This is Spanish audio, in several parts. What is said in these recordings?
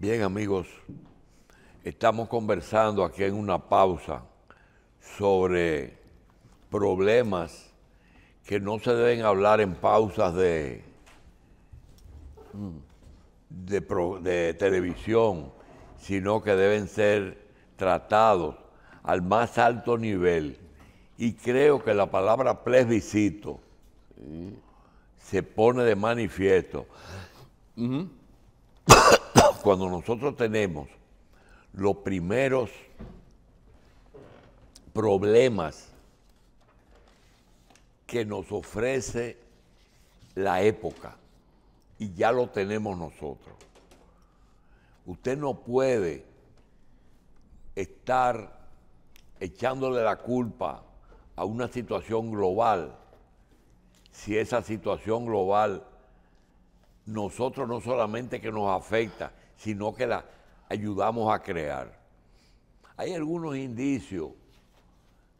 Bien amigos, estamos conversando aquí en una pausa sobre problemas que no se deben hablar en pausas de, mm, de, televisión, sino que deben ser tratados al más alto nivel. Y creo que la palabra plebiscito se pone de manifiesto cuando nosotros tenemos los primeros problemas que nos ofrece la época, y ya lo tenemos nosotros, usted no puede estar echándole la culpa a una situación global, si esa situación global nosotros no solamente que nos afecta, sino que la ayudamos a crear. Hay algunos indicios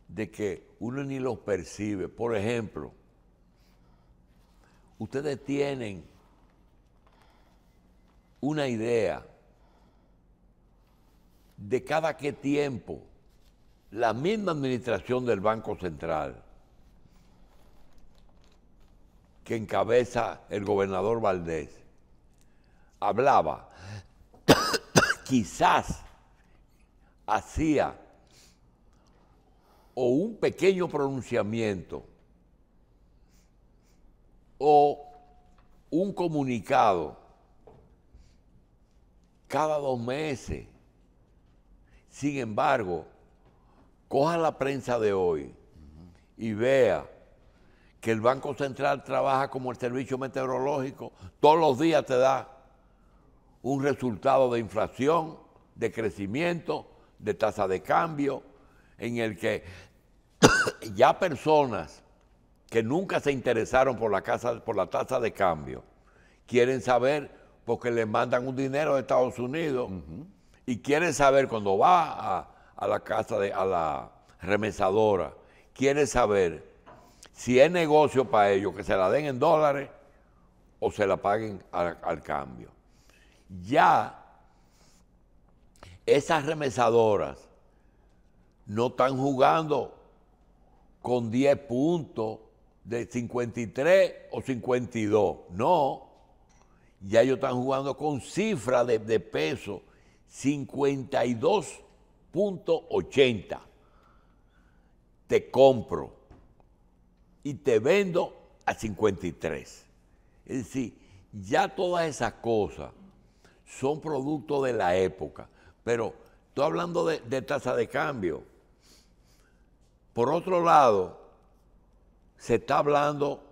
de que uno ni los percibe. Por ejemplo, ustedes tienen una idea de cada qué tiempo la misma administración del Banco Central que encabeza el gobernador Valdés hablaba quizás hacía o un pequeño pronunciamiento o un comunicado cada dos meses. Sin embargo, coja la prensa de hoy y vea que el Banco Central trabaja como el servicio meteorológico, todos los días te da un resultado de inflación, de crecimiento, de tasa de cambio, en el que ya personas que nunca se interesaron por la, casa, por la tasa de cambio quieren saber porque les mandan un dinero de Estados Unidos y quieren saber cuando va a, la casa de a la remesadora, quieren saber si es negocio para ellos que se la den en dólares o se la paguen al cambio ya esas remesadoras no están jugando con 10 puntos de 53 o 52, no. Ya ellos están jugando con cifra de, de peso 52.80. Te compro y te vendo a 53. Es decir, ya todas esas cosas son producto de la época. Pero estoy hablando de, de tasa de cambio. Por otro lado, se está hablando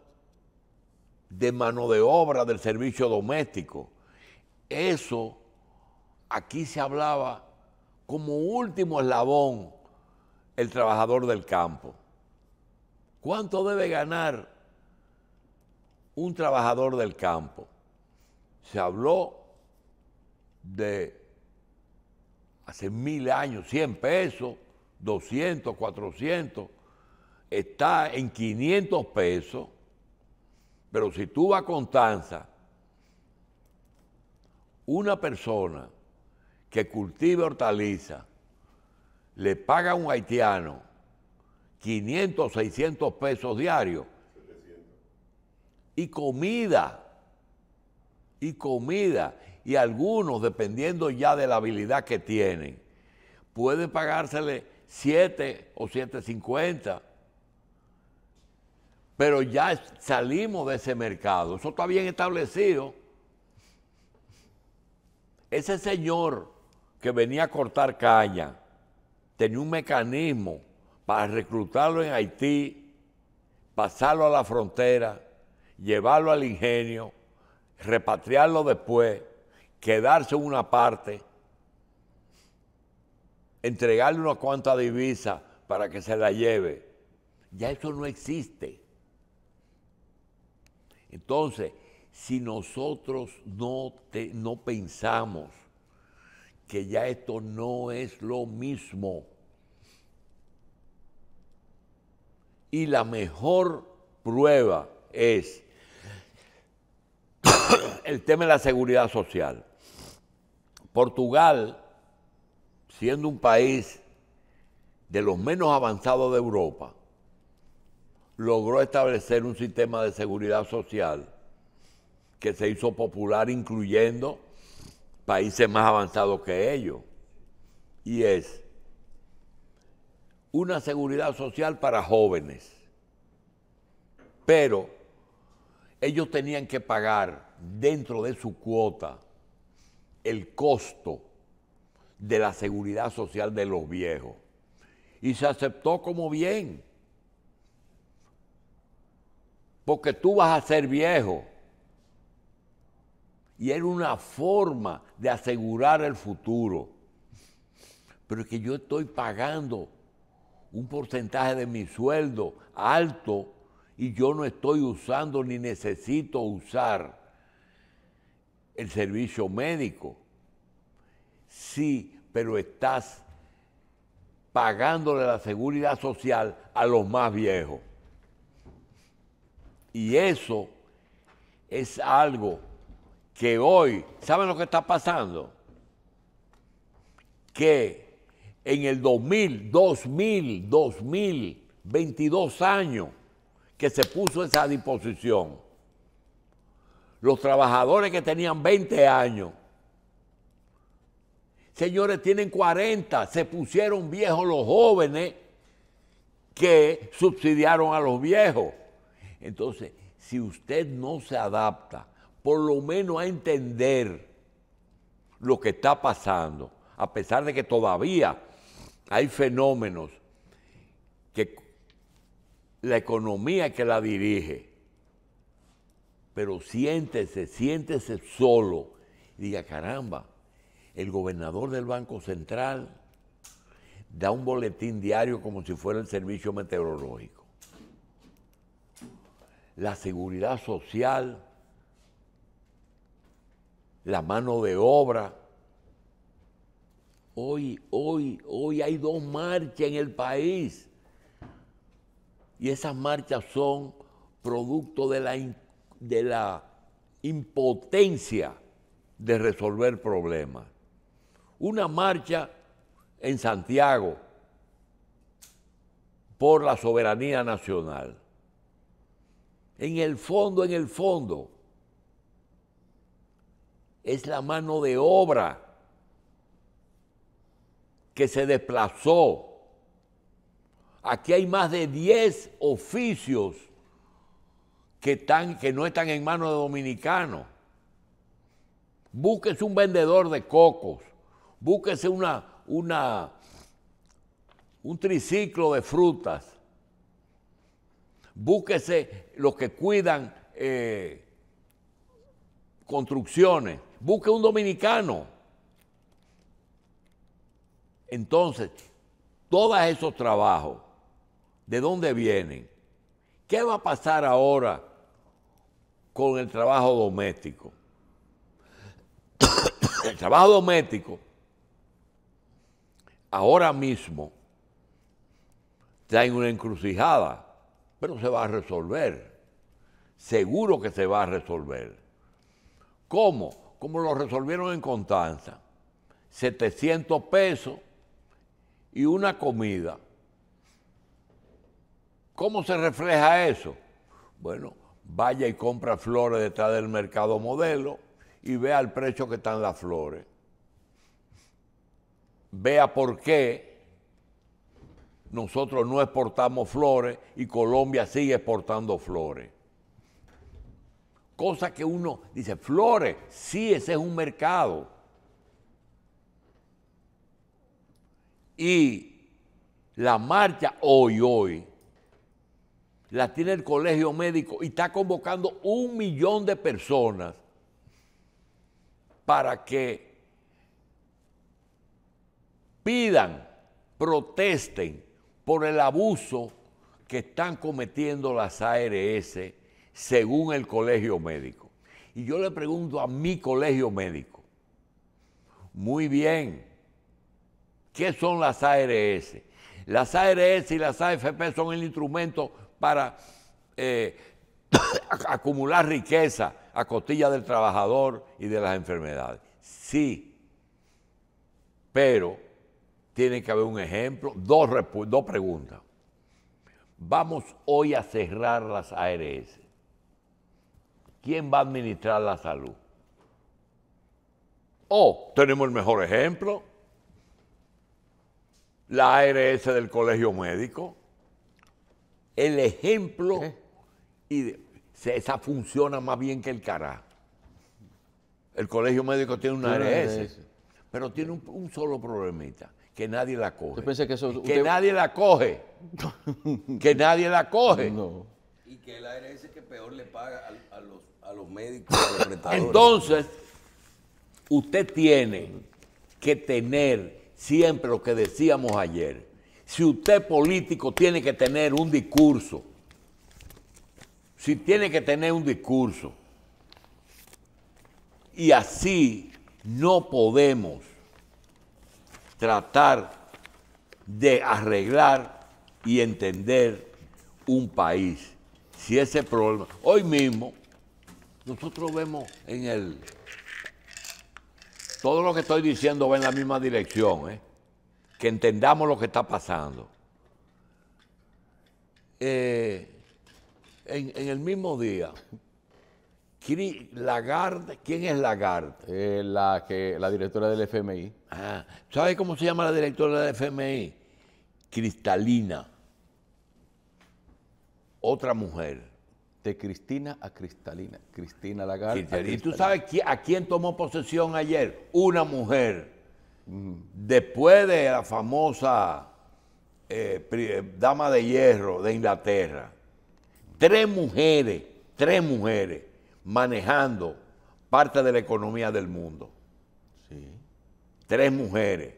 de mano de obra del servicio doméstico. Eso aquí se hablaba como último eslabón el trabajador del campo. ¿Cuánto debe ganar un trabajador del campo? Se habló de hace mil años, 100 pesos, 200, 400, está en 500 pesos, pero si tú vas a Constanza, una persona que cultiva hortaliza le paga a un haitiano 500, 600 pesos diarios y comida, y comida, y algunos, dependiendo ya de la habilidad que tienen, pueden pagársele 7 o 7.50. Pero ya salimos de ese mercado, eso está bien establecido. Ese señor que venía a cortar caña tenía un mecanismo para reclutarlo en Haití, pasarlo a la frontera, llevarlo al ingenio, repatriarlo después quedarse una parte, entregarle una cuanta divisa para que se la lleve. Ya eso no existe. Entonces, si nosotros no, no pensamos que ya esto no es lo mismo, y la mejor prueba es el tema de la seguridad social. Portugal, siendo un país de los menos avanzados de Europa, logró establecer un sistema de seguridad social que se hizo popular incluyendo países más avanzados que ellos. Y es una seguridad social para jóvenes. Pero ellos tenían que pagar dentro de su cuota el costo de la seguridad social de los viejos. Y se aceptó como bien. Porque tú vas a ser viejo. Y era una forma de asegurar el futuro. Pero es que yo estoy pagando un porcentaje de mi sueldo alto y yo no estoy usando ni necesito usar el servicio médico. Sí, pero estás pagándole la seguridad social a los más viejos. Y eso es algo que hoy, ¿saben lo que está pasando? Que en el 2000, 2000, 2000, años que se puso esa disposición los trabajadores que tenían 20 años. Señores, tienen 40, se pusieron viejos los jóvenes que subsidiaron a los viejos. Entonces, si usted no se adapta, por lo menos a entender lo que está pasando, a pesar de que todavía hay fenómenos que la economía que la dirige pero siéntese, siéntese solo. Y diga, caramba, el gobernador del Banco Central da un boletín diario como si fuera el servicio meteorológico. La seguridad social, la mano de obra. Hoy, hoy, hoy hay dos marchas en el país. Y esas marchas son producto de la de la impotencia de resolver problemas. Una marcha en Santiago por la soberanía nacional. En el fondo, en el fondo, es la mano de obra que se desplazó. Aquí hay más de 10 oficios que, no están en manos de dominicanos. Búsquese un vendedor de cocos, búsquese una, una, un triciclo de frutas, búsquese los que cuidan eh, construcciones, busque un dominicano. Entonces, todos esos trabajos, ¿de dónde vienen? ¿Qué va a pasar ahora con el trabajo doméstico. el trabajo doméstico ahora mismo está en una encrucijada, pero se va a resolver. Seguro que se va a resolver. ¿Cómo? Como lo resolvieron en Constanza. 700 pesos y una comida. ¿Cómo se refleja eso? Bueno, vaya y compra flores detrás del mercado modelo y vea el precio que están las flores. Vea por qué nosotros no exportamos flores y Colombia sigue exportando flores. Cosa que uno dice, flores, sí, ese es un mercado. Y la marcha hoy, hoy, la tiene el colegio médico y está convocando un millón de personas para que pidan, protesten por el abuso que están cometiendo las ARS según el colegio médico. Y yo le pregunto a mi colegio médico, muy bien, ¿qué son las ARS? Las ARS y las AFP son el instrumento para eh, acumular riqueza a costilla del trabajador y de las enfermedades. Sí, pero tiene que haber un ejemplo, dos, dos preguntas. Vamos hoy a cerrar las ARS. ¿Quién va a administrar la salud? O tenemos el mejor ejemplo, la ARS del Colegio Médico, el ejemplo ¿Eh? y esa funciona más bien que el carajo. El colegio médico tiene una ARS, pero tiene un, solo problemita, que nadie la coge. Que, nadie la coge. que nadie la coge. Y que el ARS que peor le paga a, los, médicos, Entonces, usted tiene que tener siempre lo que decíamos ayer, si usted político tiene que tener un discurso, si tiene que tener un discurso, y así no podemos tratar de arreglar y entender un país. Si ese problema, hoy mismo, nosotros vemos en el, todo lo que estoy diciendo va en la misma dirección, ¿eh? que entendamos lo que está pasando. Eh, en, el mismo día, Lagarde, ¿quién es Lagarde? la, que, la directora del FMI. Ah, ¿Sabes cómo se llama la directora del FMI? Cristalina. Otra mujer. De Cristina a Cristalina. Cristina Lagarde. ¿Y tú sabes a quién tomó posesión ayer? Una mujer Después de la famosa eh, eh, dama de hierro de Inglaterra, tres mujeres, tres mujeres manejando parte de la economía del mundo. Sí. Tres mujeres.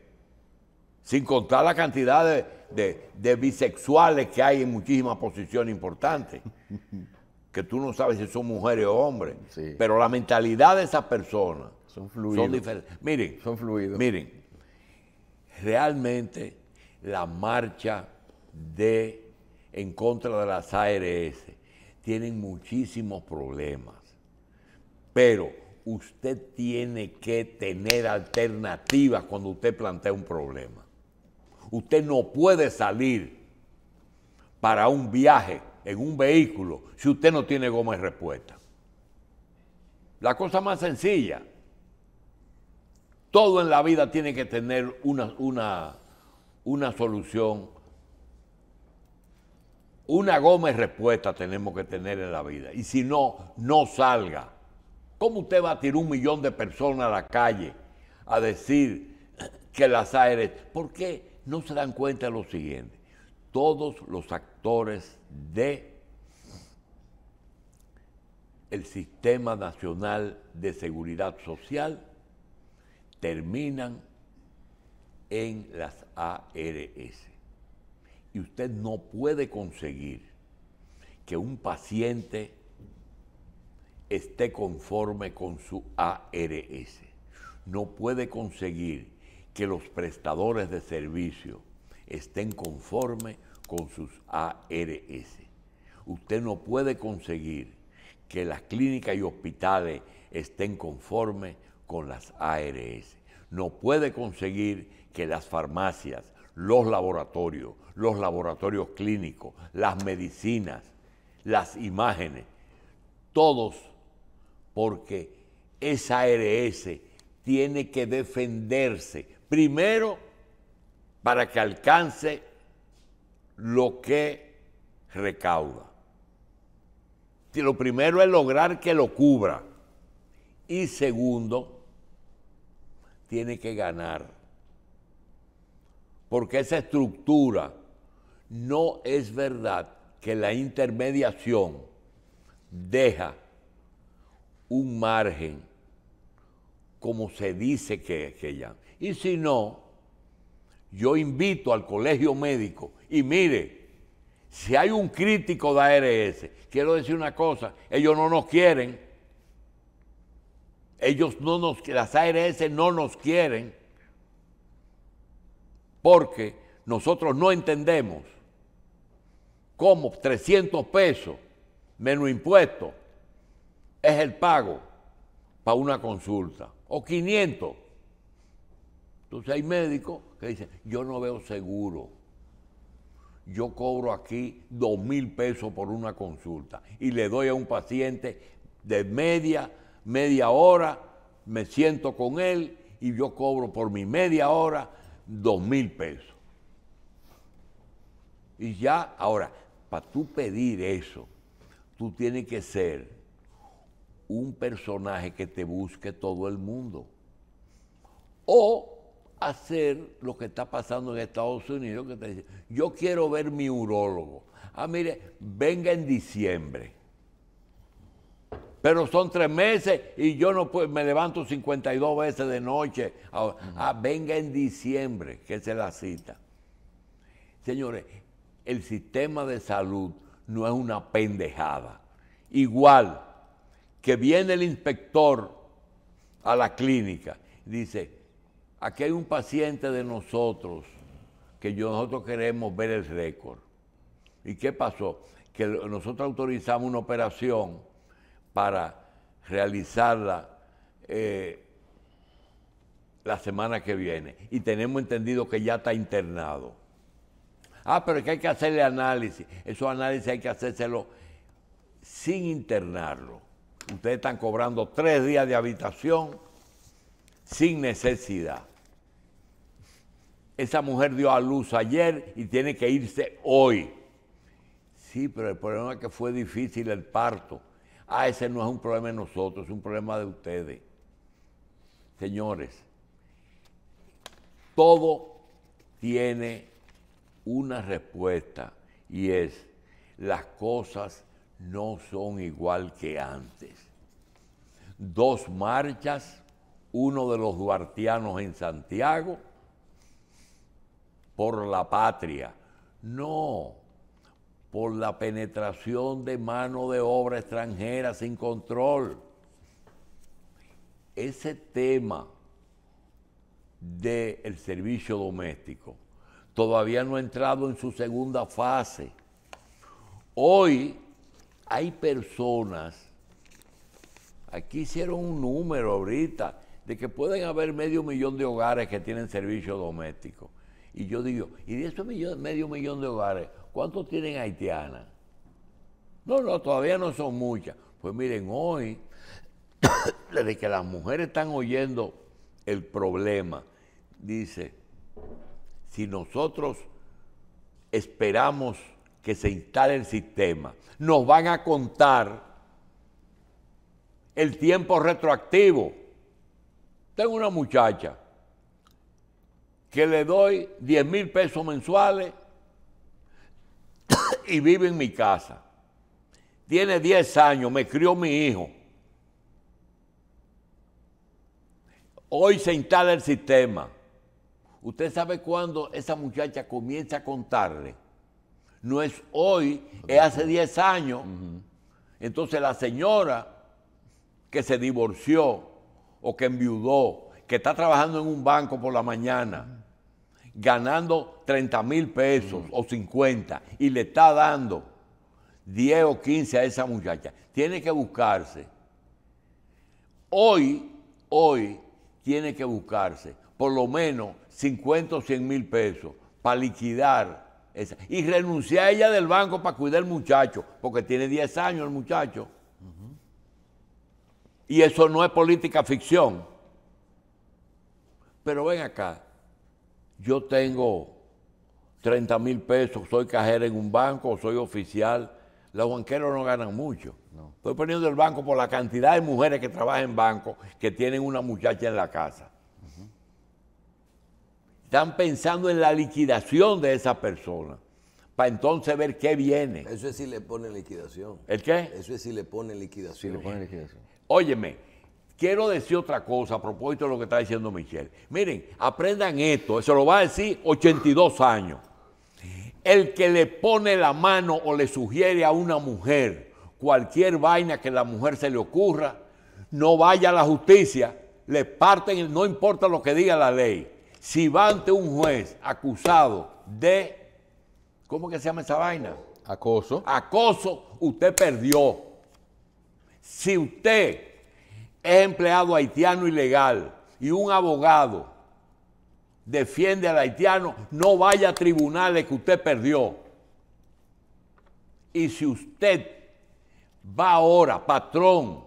Sin contar la cantidad de, bisexuales que hay en muchísimas posiciones importantes. que tú no sabes si son mujeres o hombres. Pero la mentalidad de esas personas son, son diferentes. Miren. Son fluidos. Miren, realmente la marcha de, en contra de las ARS tienen muchísimos problemas, pero usted tiene que tener alternativas cuando usted plantea un problema. Usted no puede salir para un viaje en un vehículo si usted no tiene goma y respuesta. La cosa más sencilla, todo en la vida tiene que tener una, una, solución. Una goma respuesta tenemos que tener en la vida. Y si no, no salga. ¿Cómo usted va a tirar un millón de personas a la calle a decir que las aires? ¿Por qué no se dan cuenta de lo siguiente? Todos los actores de el Sistema Nacional de Seguridad Social terminan en las ARS. Y usted no puede conseguir que un paciente esté conforme con su ARS. No puede conseguir que los prestadores de servicio estén conforme con sus ARS. Usted no puede conseguir que las clínicas y hospitales estén conforme con las ARS. No puede conseguir que las farmacias, los laboratorios, los laboratorios clínicos, las medicinas, las imágenes, todos, porque esa ARS tiene que defenderse primero para que alcance lo que recauda. Lo primero es lograr que lo cubra. Y segundo, tiene que ganar. Porque esa estructura no es verdad que la intermediación deja un margen, como se dice que, ella. ya. Y si no, yo invito al colegio médico y mire, si hay un crítico de ARS, quiero decir una cosa, ellos no nos quieren ellos no nos, las ARS no nos quieren porque nosotros no entendemos cómo 300 pesos menos impuestos es el pago para una consulta, o 500. Entonces hay médicos que dicen, yo no veo seguro, yo cobro aquí 2 mil pesos por una consulta y le doy a un paciente de media media hora, me siento con él y yo cobro por mi media hora dos mil pesos. Y ya, ahora, para tú pedir eso, tú tienes que ser un personaje que te busque todo el mundo. O hacer lo que está pasando en Estados Unidos, que te dice, yo quiero ver mi urólogo. Ah, mire, venga en diciembre pero son tres meses y yo no me levanto 52 veces de noche. Ah, venga en diciembre, que se la cita. Señores, el sistema de salud no es una pendejada. Igual que viene el inspector a la clínica, dice, aquí hay un paciente de nosotros que nosotros queremos ver el récord. ¿Y qué pasó? Que nosotros autorizamos una operación para realizarla eh, la semana que viene. Y tenemos entendido que ya está internado. Ah, pero es que hay que hacerle análisis. Eso análisis hay que hacérselo sin internarlo. Ustedes están cobrando tres días de habitación sin necesidad. Esa mujer dio a luz ayer y tiene que irse hoy. Sí, pero el problema es que fue difícil el parto. Ah, ese no es un problema de nosotros, es un problema de ustedes. Señores, todo tiene una respuesta y es, las cosas no son igual que antes. Dos marchas, uno de los duartianos en Santiago, por la patria. No, por la penetración de mano de obra extranjera sin control. Ese tema del servicio doméstico todavía no ha entrado en su segunda fase. Hoy hay personas, aquí hicieron un número ahorita, de que pueden haber medio millón de hogares que tienen servicio doméstico. Y yo digo, ¿y de esos medio millón de hogares, cuántos tienen haitianas? No, no, todavía no son muchas. Pues miren, hoy, desde que las mujeres están oyendo el problema, dice, si nosotros esperamos que se instale el sistema, nos van a contar el tiempo retroactivo. Tengo una muchacha que le doy 10 mil pesos mensuales y vive en mi casa. Tiene 10 años, me crió mi hijo. Hoy se instala el sistema. Usted sabe cuándo esa muchacha comienza a contarle. No es hoy, es hace 10 años. Entonces la señora que se divorció o que enviudó que está trabajando en un banco por la mañana, ganando 30 mil pesos o 50, y le está dando 10 o 15 a esa muchacha. Tiene que buscarse. Hoy, hoy, tiene que buscarse por lo menos 50 o 100 mil pesos para liquidar esa. Y renunciar a ella del banco para cuidar al muchacho, porque tiene 10 años el muchacho. Y eso no es política ficción. Pero ven acá, yo tengo 30 mil pesos, soy cajero en un banco, soy oficial. Los banqueros no ganan mucho. Estoy poniendo el banco por la cantidad de mujeres que trabajan en banco que tienen una muchacha en la casa. Están pensando en la liquidación de esa persona para entonces ver qué viene. Eso es si le ponen liquidación. ¿El qué? Eso es si le ponen liquidación. Si le ponen liquidación. Óyeme, Quiero decir otra cosa a propósito de lo que está diciendo Michelle. Miren, aprendan esto, se lo va a decir 82 años. El que le pone la mano o le sugiere a una mujer cualquier vaina que la mujer se le ocurra, no vaya a la justicia, le parten, no importa lo que diga la ley. Si va ante un juez acusado de, ¿cómo que se llama esa vaina? Acoso. Acoso, usted perdió. Si usted es empleado haitiano ilegal y un abogado defiende al haitiano, no vaya a tribunales que usted perdió. Y si usted va ahora, patrón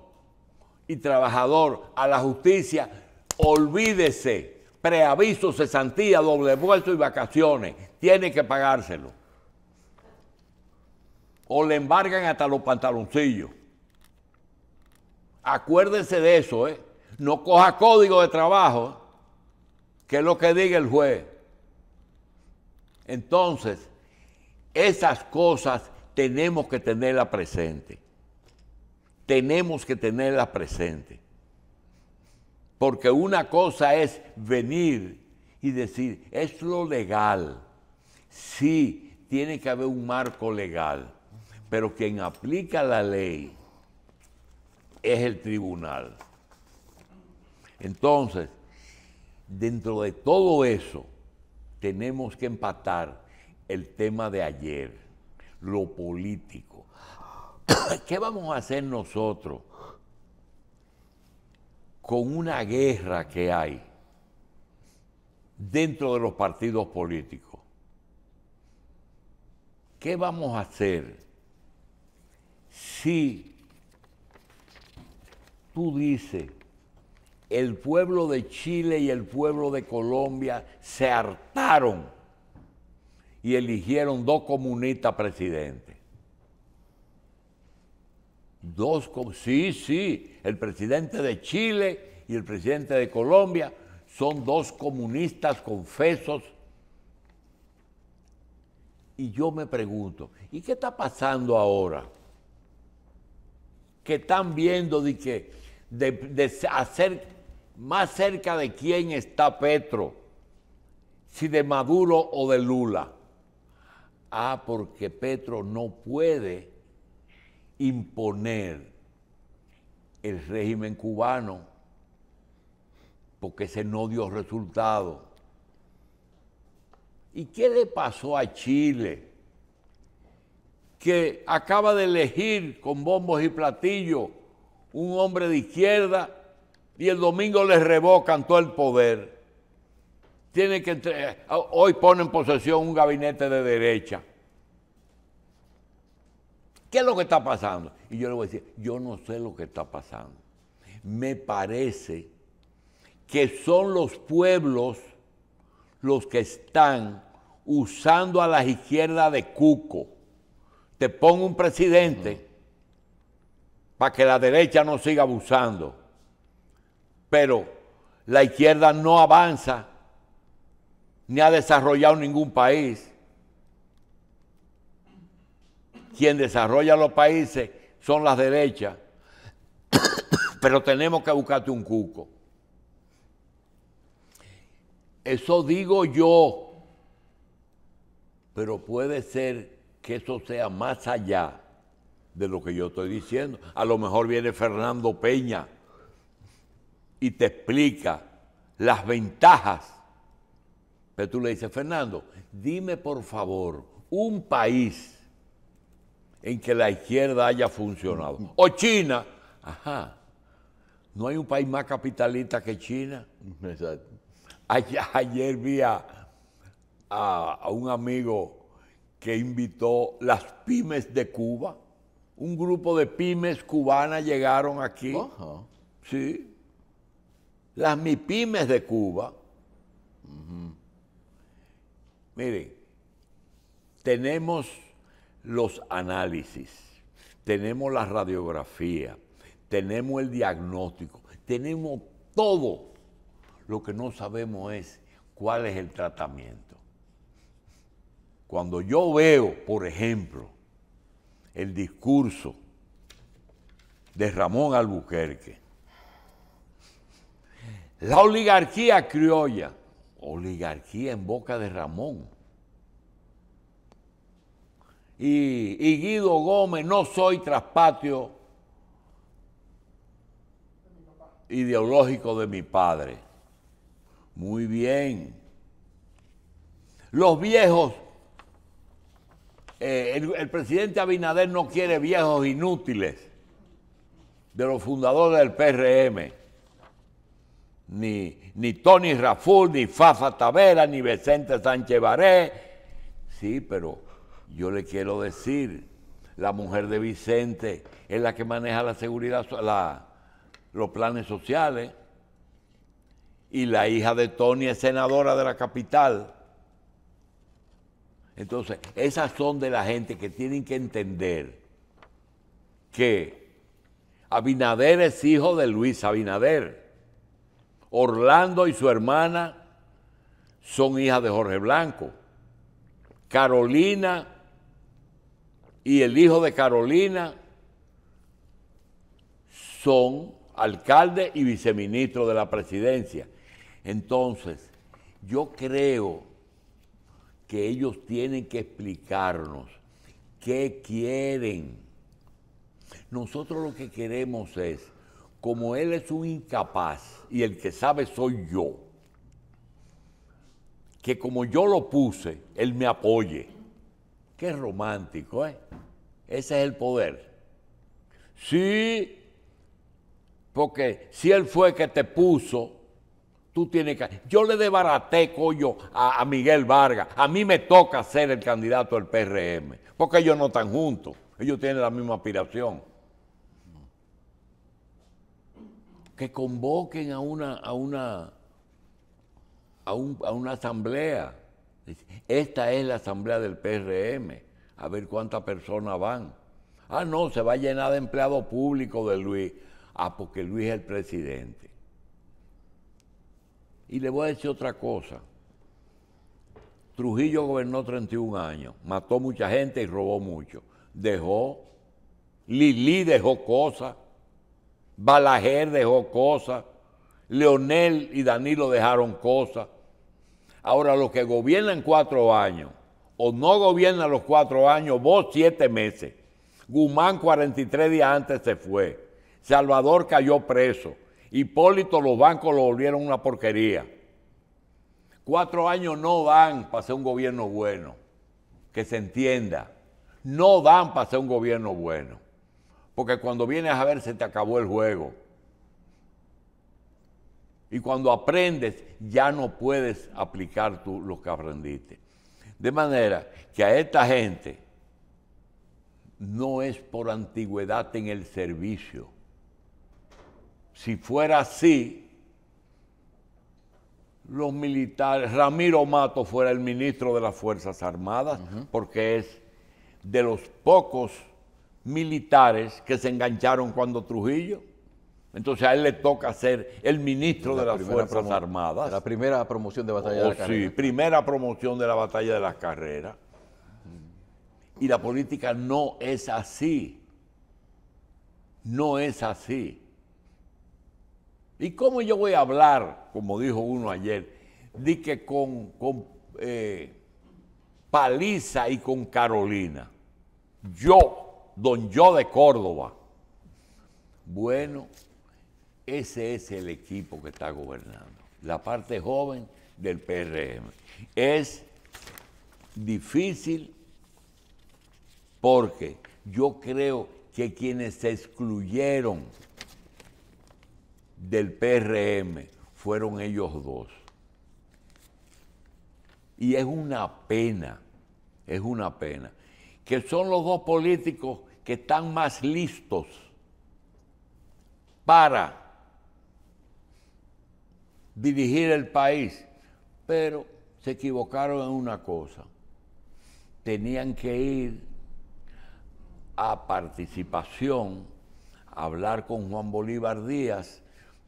y trabajador, a la justicia, olvídese, preaviso, cesantía, doble vuelto y vacaciones, tiene que pagárselo. O le embargan hasta los pantaloncillos. Acuérdense de eso, ¿eh? No coja código de trabajo, que es lo que diga el juez. Entonces, esas cosas tenemos que tenerlas presente. Tenemos que tenerlas presente. Porque una cosa es venir y decir, es lo legal. Sí, tiene que haber un marco legal, pero quien aplica la ley es el tribunal. Entonces, dentro de todo eso, tenemos que empatar el tema de ayer, lo político. ¿Qué vamos a hacer nosotros con una guerra que hay dentro de los partidos políticos? ¿Qué vamos a hacer si tú dices, el pueblo de Chile y el pueblo de Colombia se hartaron y eligieron dos comunistas presidentes. Dos, sí, sí, el presidente de Chile y el presidente de Colombia son dos comunistas confesos. Y yo me pregunto, ¿y qué está pasando ahora? Que están viendo de que de, hacer más cerca de quién está Petro, si de Maduro o de Lula. Ah, porque Petro no puede imponer el régimen cubano, porque ese no dio resultado. ¿Y qué le pasó a Chile? Que acaba de elegir con bombos y platillos un hombre de izquierda, y el domingo les revocan todo el poder. Tiene que hoy ponen en posesión un gabinete de derecha. ¿Qué es lo que está pasando? Y yo le voy a decir, yo no sé lo que está pasando. Me parece que son los pueblos los que están usando a las izquierdas de cuco. Te pongo un presidente para que la derecha no siga abusando. Pero la izquierda no avanza, ni ha desarrollado ningún país. Quien desarrolla los países son las derechas, pero tenemos que buscarte un cuco. Eso digo yo, pero puede ser que eso sea más allá de lo que yo estoy diciendo. A lo mejor viene Fernando Peña y te explica las ventajas. Pero tú le dices, Fernando, dime por favor, un país en que la izquierda haya funcionado. O China. Ajá. No hay un país más capitalista que China. Ayer, vi a un amigo que invitó las pymes de Cuba un grupo de pymes cubanas llegaron aquí. Sí. Las MIPYMES de Cuba. Miren, tenemos los análisis, tenemos la radiografía, tenemos el diagnóstico, tenemos todo. Lo que no sabemos es cuál es el tratamiento. Cuando yo veo, por ejemplo, el discurso de Ramón Albuquerque. La oligarquía criolla, oligarquía en boca de Ramón. Y, Guido Gómez, no soy traspatio ideológico de mi padre. Muy bien. Los viejos eh, el, presidente Abinader no quiere viejos inútiles de los fundadores del PRM, ni, ni Tony Raful, ni Fafa Tavera, ni Vicente Sánchez Baré. Sí, pero yo le quiero decir, la mujer de Vicente es la que maneja la seguridad, los planes sociales, y la hija de Tony es senadora de la capital entonces, esas son de la gente que tienen que entender que Abinader es hijo de Luis Abinader. Orlando y su hermana son hijas de Jorge Blanco. Carolina y el hijo de Carolina son alcalde y viceministro de la presidencia. Entonces, yo creo que ellos tienen que explicarnos qué quieren. Nosotros lo que queremos es, como él es un incapaz y el que sabe soy yo, que como yo lo puse, él me apoye. Qué romántico, ¿eh? Ese es el poder. Sí, porque si él fue que te puso, Tú tienes que. Yo le debaraté, coño, a, a, Miguel Vargas. A mí me toca ser el candidato del PRM, porque ellos no están juntos. Ellos tienen la misma aspiración. Que convoquen a una, a una, a, a una asamblea. Esta es la asamblea del PRM. A ver cuántas personas van. Ah, no, se va a llenar de empleados públicos de Luis. Ah, porque Luis es el presidente. Y le voy a decir otra cosa. Trujillo gobernó 31 años, mató mucha gente y robó mucho. Dejó, Lili dejó cosas, Balaguer dejó cosas, Leonel y Danilo dejaron cosas. Ahora, los que gobiernan cuatro años o no gobiernan los cuatro años, vos siete meses. Guzmán 43 días antes se fue. Salvador cayó preso. Hipólito, los bancos lo volvieron una porquería. Cuatro años no dan para ser un gobierno bueno, que se entienda. No dan para ser un gobierno bueno, porque cuando vienes a ver se te acabó el juego. Y cuando aprendes ya no puedes aplicar tú lo que aprendiste. De manera que a esta gente no es por antigüedad en el servicio si fuera así, los militares, Ramiro Mato fuera el ministro de las Fuerzas Armadas, porque es de los pocos militares que se engancharon cuando Trujillo. Entonces a él le toca ser el ministro de las Fuerzas Armadas. La primera promoción de batalla oh, de la Sí, primera promoción de la batalla de las carreras. Y la política no es así. No es así. ¿Y cómo yo voy a hablar, como dijo uno ayer, de que con, eh, Paliza y con Carolina? Yo, don yo de Córdoba. Bueno, ese es el equipo que está gobernando. La parte joven del PRM. Es difícil porque yo creo que quienes se excluyeron del PRM fueron ellos dos. Y es una pena, es una pena, que son los dos políticos que están más listos para dirigir el país, pero se equivocaron en una cosa. Tenían que ir a participación, a hablar con Juan Bolívar Díaz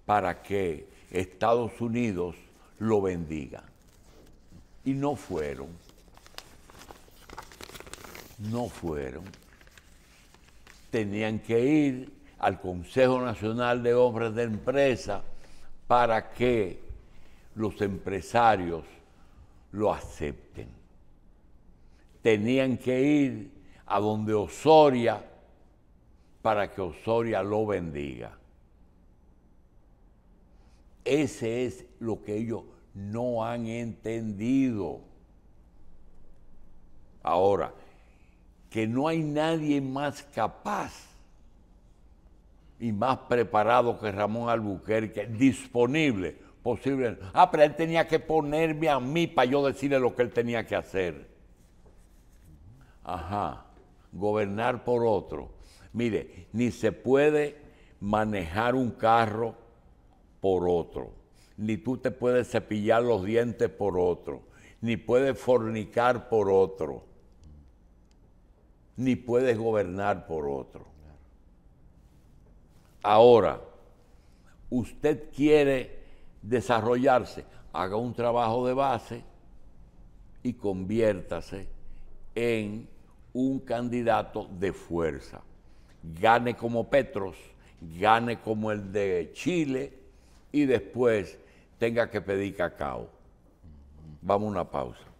para que Estados Unidos lo bendiga. Y no fueron. No fueron. Tenían que ir al Consejo Nacional de Obras de Empresa para que los empresarios lo acepten. Tenían que ir a donde Osoria para que Osoria lo bendiga. Ese es lo que ellos no han entendido. Ahora, que no hay nadie más capaz y más preparado que Ramón Albuquerque, disponible, posible. Ah, pero él tenía que ponerme a mí para yo decirle lo que él tenía que hacer. Ajá, gobernar por otro. Mire, ni se puede manejar un carro por otro, ni tú te puedes cepillar los dientes por otro, ni puedes fornicar por otro, ni puedes gobernar por otro. Ahora, usted quiere desarrollarse, haga un trabajo de base y conviértase en un candidato de fuerza. Gane como Petros, gane como el de Chile, y después tenga que pedir cacao. Vamos a una pausa.